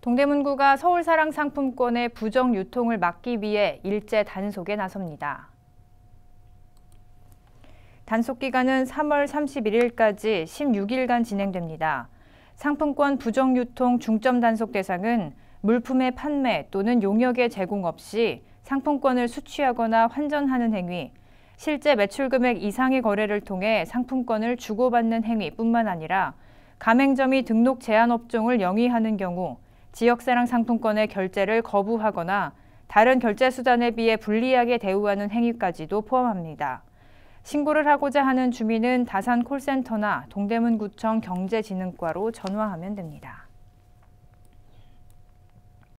동대문구가 서울사랑 상품권의 부정 유통을 막기 위해 일제 단속에 나섭니다. 단속 기간은 3월 31일까지 16일간 진행됩니다. 상품권 부정 유통 중점 단속 대상은 물품의 판매 또는 용역의 제공 없이 상품권을 수취하거나 환전하는 행위, 실제 매출 금액 이상의 거래를 통해 상품권을 주고받는 행위뿐만 아니라 가맹점이 등록 제한 업종을 영위하는 경우 지역사랑 상품권의 결제를 거부하거나 다른 결제 수단에 비해 불리하게 대우하는 행위까지도 포함합니다. 신고를 하고자 하는 주민은 다산 콜센터나 동대문구청 경제진흥과로 전화하면 됩니다.